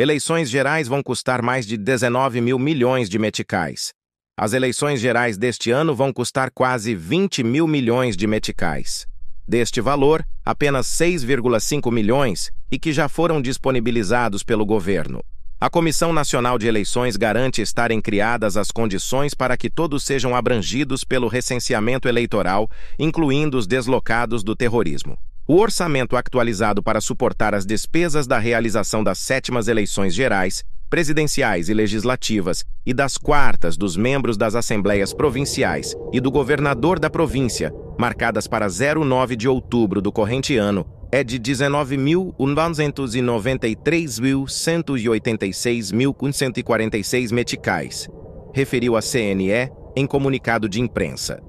Eleições gerais vão custar mais de 19 mil milhões de meticais. As eleições gerais deste ano vão custar quase 20 mil milhões de meticais. Deste valor, apenas 6,5 milhões e que já foram disponibilizados pelo governo. A Comissão Nacional de Eleições garante estarem criadas as condições para que todos sejam abrangidos pelo recenseamento eleitoral, incluindo os deslocados do terrorismo. O orçamento atualizado para suportar as despesas da realização das sétimas eleições gerais, presidenciais e legislativas e das quartas dos membros das assembleias provinciais e do governador da província, marcadas para 09 de outubro do corrente ano, é de 19.993.186.146 meticais, referiu a CNE em comunicado de imprensa.